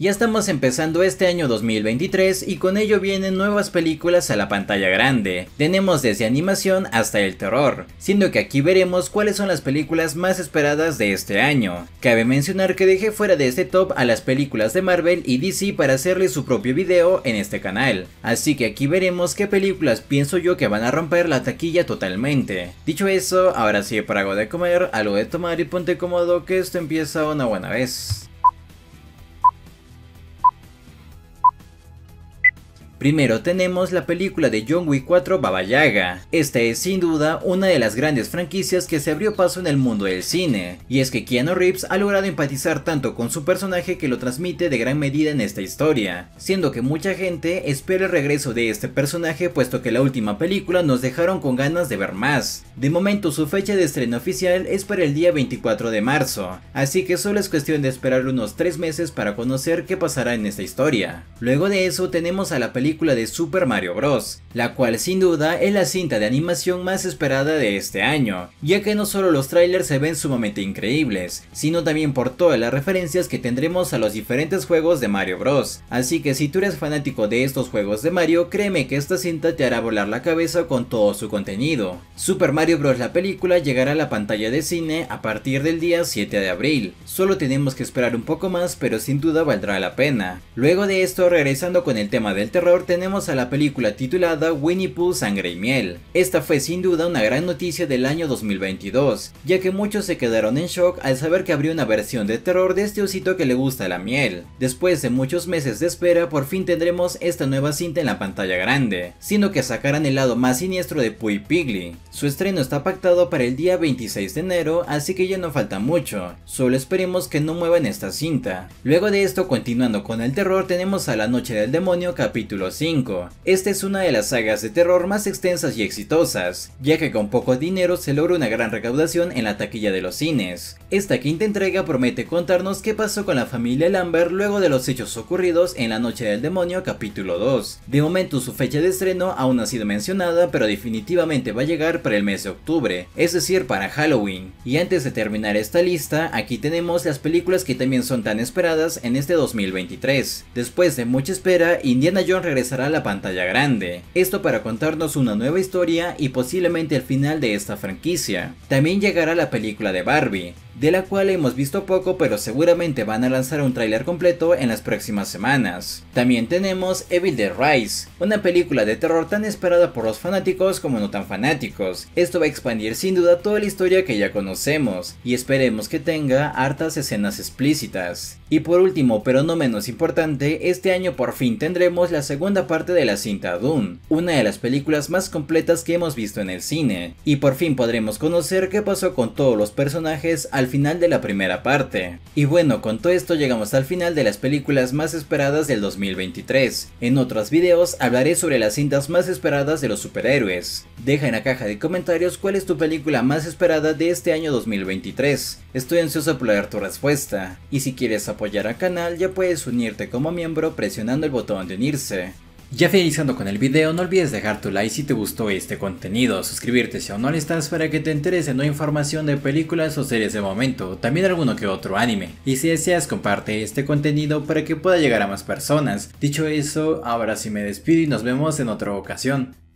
Ya estamos empezando este año 2023 y con ello vienen nuevas películas a la pantalla grande. Tenemos desde animación hasta el terror, siendo que aquí veremos cuáles son las películas más esperadas de este año. Cabe mencionar que dejé fuera de este top a las películas de Marvel y DC para hacerle su propio video en este canal, así que aquí veremos qué películas pienso yo que van a romper la taquilla totalmente. Dicho eso, ahora sí para algo de comer, algo de tomar y ponte cómodo que esto empieza una buena vez. Primero tenemos la película de John Wick 4 Baba Yaga. Esta es sin duda una de las grandes franquicias que se abrió paso en el mundo del cine, y es que Keanu Reeves ha logrado empatizar tanto con su personaje que lo transmite de gran medida en esta historia, siendo que mucha gente espera el regreso de este personaje puesto que la última película nos dejaron con ganas de ver más. De momento su fecha de estreno oficial es para el día 24 de marzo, así que solo es cuestión de esperar unos 3 meses para conocer qué pasará en esta historia. Luego de eso tenemos a la película película de Super Mario Bros., la cual sin duda es la cinta de animación más esperada de este año, ya que no solo los trailers se ven sumamente increíbles, sino también por todas las referencias que tendremos a los diferentes juegos de Mario Bros. Así que si tú eres fanático de estos juegos de Mario, créeme que esta cinta te hará volar la cabeza con todo su contenido. Super Mario Bros. la película llegará a la pantalla de cine a partir del día 7 de abril, solo tenemos que esperar un poco más pero sin duda valdrá la pena. Luego de esto regresando con el tema del terror, tenemos a la película titulada Winnie Pooh Sangre y Miel. Esta fue sin duda una gran noticia del año 2022, ya que muchos se quedaron en shock al saber que abrió una versión de terror de este osito que le gusta la miel. Después de muchos meses de espera, por fin tendremos esta nueva cinta en la pantalla grande, siendo que sacarán el lado más siniestro de Pooh Pigli. Su estreno está pactado para el día 26 de enero, así que ya no falta mucho, solo esperemos que no muevan esta cinta. Luego de esto, continuando con el terror, tenemos a La Noche del Demonio capítulo 5. Esta es una de las sagas de terror más extensas y exitosas, ya que con poco dinero se logra una gran recaudación en la taquilla de los cines. Esta quinta entrega promete contarnos qué pasó con la familia Lambert luego de los hechos ocurridos en La Noche del Demonio capítulo 2. De momento su fecha de estreno aún ha sido mencionada, pero definitivamente va a llegar para el mes de octubre, es decir, para Halloween. Y antes de terminar esta lista, aquí tenemos las películas que también son tan esperadas en este 2023. Después de mucha espera, Indiana Jones ...empezará la pantalla grande, esto para contarnos una nueva historia y posiblemente el final de esta franquicia. También llegará la película de Barbie, de la cual hemos visto poco pero seguramente van a lanzar un tráiler completo en las próximas semanas. También tenemos Evil Dead Rise, una película de terror tan esperada por los fanáticos como no tan fanáticos. Esto va a expandir sin duda toda la historia que ya conocemos y esperemos que tenga hartas escenas explícitas. Y por último, pero no menos importante, este año por fin tendremos la segunda parte de la cinta Dune, una de las películas más completas que hemos visto en el cine, y por fin podremos conocer qué pasó con todos los personajes al final de la primera parte. Y bueno, con todo esto llegamos al final de las películas más esperadas del 2023. En otros videos hablaré sobre las cintas más esperadas de los superhéroes. Deja en la caja de comentarios cuál es tu película más esperada de este año 2023. Estoy ansioso por leer tu respuesta. Y si quieres apoyar al canal ya puedes unirte como miembro presionando el botón de unirse. Ya finalizando con el video, no olvides dejar tu like si te gustó este contenido, suscribirte si aún no lo estás para que te enteres de nueva información de películas o series de momento, también alguno que otro anime. Y si deseas, comparte este contenido para que pueda llegar a más personas. Dicho eso, ahora sí me despido y nos vemos en otra ocasión.